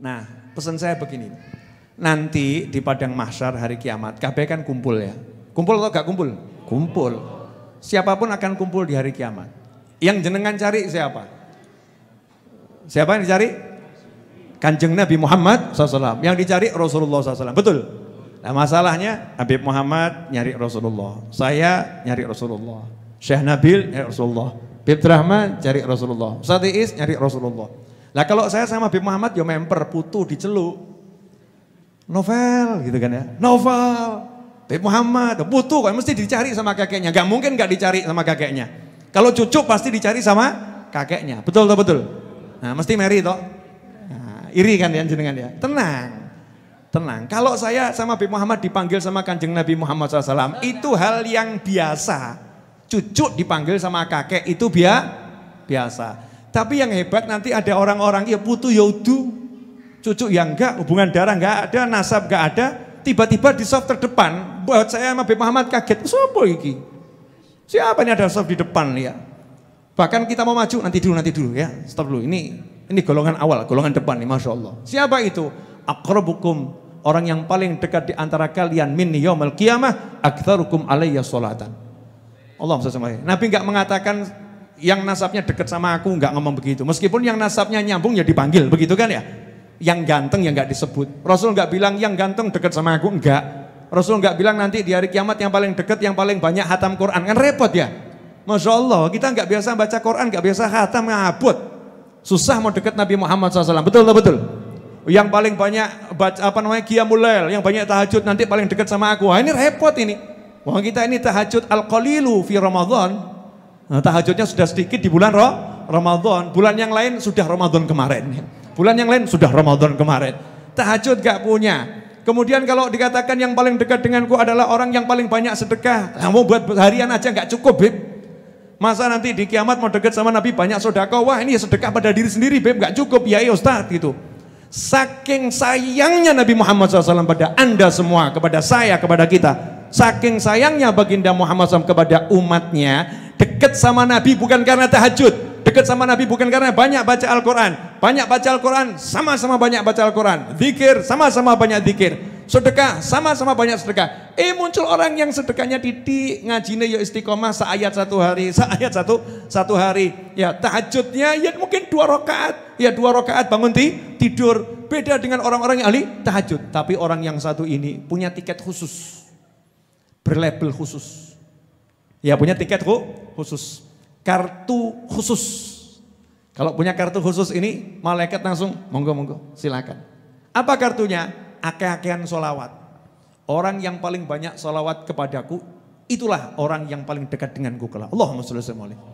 Nah, pesan saya begini. Nanti di padang mahsyar hari kiamat, KB kan kumpul ya. Kumpul atau gak kumpul? Kumpul. Siapapun akan kumpul di hari kiamat. Yang jenengan cari siapa? Siapa yang dicari? Kanjeng Nabi Muhammad SAW. Yang dicari Rasulullah SAW. Betul? Nah masalahnya Habib Muhammad nyari Rasulullah. Saya nyari Rasulullah. Syekh Nabil nyari Rasulullah. Habib Rahman cari Rasulullah. Ustaz nyari Rasulullah. Lah kalau saya sama Habib Muhammad ya memper putu diceluk. Novel gitu kan ya. Novel. Habib Muhammad, ya putu kan mesti dicari sama kakeknya. Gak mungkin gak dicari sama kakeknya. Kalau cucu pasti dicari sama kakeknya. Betul toh betul. Nah, mesti Mary toh. Nah, iri kan ya jenengan ya. Tenang tenang. Kalau saya sama Nabi Muhammad dipanggil sama kanjeng Nabi Muhammad SAW, itu hal yang biasa. Cucu dipanggil sama kakek itu biasa. Tapi yang hebat nanti ada orang-orang ya putu yaudu, cucu yang enggak, hubungan darah enggak ada, nasab enggak ada, tiba-tiba di soft terdepan, buat saya sama B. Muhammad kaget, siapa ini? Siapa ini ada soft di depan ya? Bahkan kita mau maju, nanti dulu, nanti dulu ya, stop dulu. Ini ini golongan awal, golongan depan nih, Masya Allah. Siapa itu? Akrobukum orang yang paling dekat di antara kalian min yaumil kiamah, rukum alayya sholatan. Allah SWT. Nabi nggak mengatakan yang nasabnya deket sama aku nggak ngomong begitu. Meskipun yang nasabnya nyambung ya dipanggil, begitu kan ya? Yang ganteng ya nggak disebut. Rasul nggak bilang yang ganteng deket sama aku enggak. Rasul nggak bilang nanti di hari kiamat yang paling deket, yang paling banyak hatam Quran kan repot ya. Masya Allah, kita nggak biasa baca Quran, nggak biasa hatam ngabut. Susah mau deket Nabi Muhammad SAW. Betul betul. betul. Yang paling banyak baca apa namanya kiamulail, yang banyak tahajud nanti paling dekat sama aku. Wah, ini repot ini. Wah kita ini tahajud al-qalilu fi Ramadan Nah, tahajudnya sudah sedikit di bulan roh Ramadan. Bulan yang lain sudah Ramadan kemarin. Bulan yang lain sudah Ramadan kemarin. Tahajud gak punya. Kemudian kalau dikatakan yang paling dekat denganku adalah orang yang paling banyak sedekah. Kamu buat harian aja gak cukup, Bib. Masa nanti di kiamat mau dekat sama Nabi banyak sodako. Wah ini sedekah pada diri sendiri, Bib. gak cukup. Ya, ya Ustaz, gitu. Saking sayangnya Nabi Muhammad SAW pada anda semua, kepada saya, kepada kita. Saking sayangnya baginda Muhammad SAW kepada umatnya, Dekat sama Nabi bukan karena tahajud. Dekat sama Nabi bukan karena banyak baca Al-Quran. Banyak baca Al-Quran, sama-sama banyak baca Al-Quran. Zikir, sama-sama banyak zikir sedekah sama-sama banyak sedekah eh muncul orang yang sedekahnya titik ngajine ya istiqomah seayat satu hari seayat satu satu hari ya tahajudnya ya mungkin dua rakaat ya dua rakaat bangun ti, tidur beda dengan orang-orang yang ahli tahajud tapi orang yang satu ini punya tiket khusus berlabel khusus Ya punya tiket khusus, kartu khusus. Kalau punya kartu khusus ini, malaikat langsung monggo monggo silakan. Apa kartunya? Ake-akean solawat. Orang yang paling banyak solawat kepadaku, itulah orang yang paling dekat denganku kelak. Allahumma salli alaihi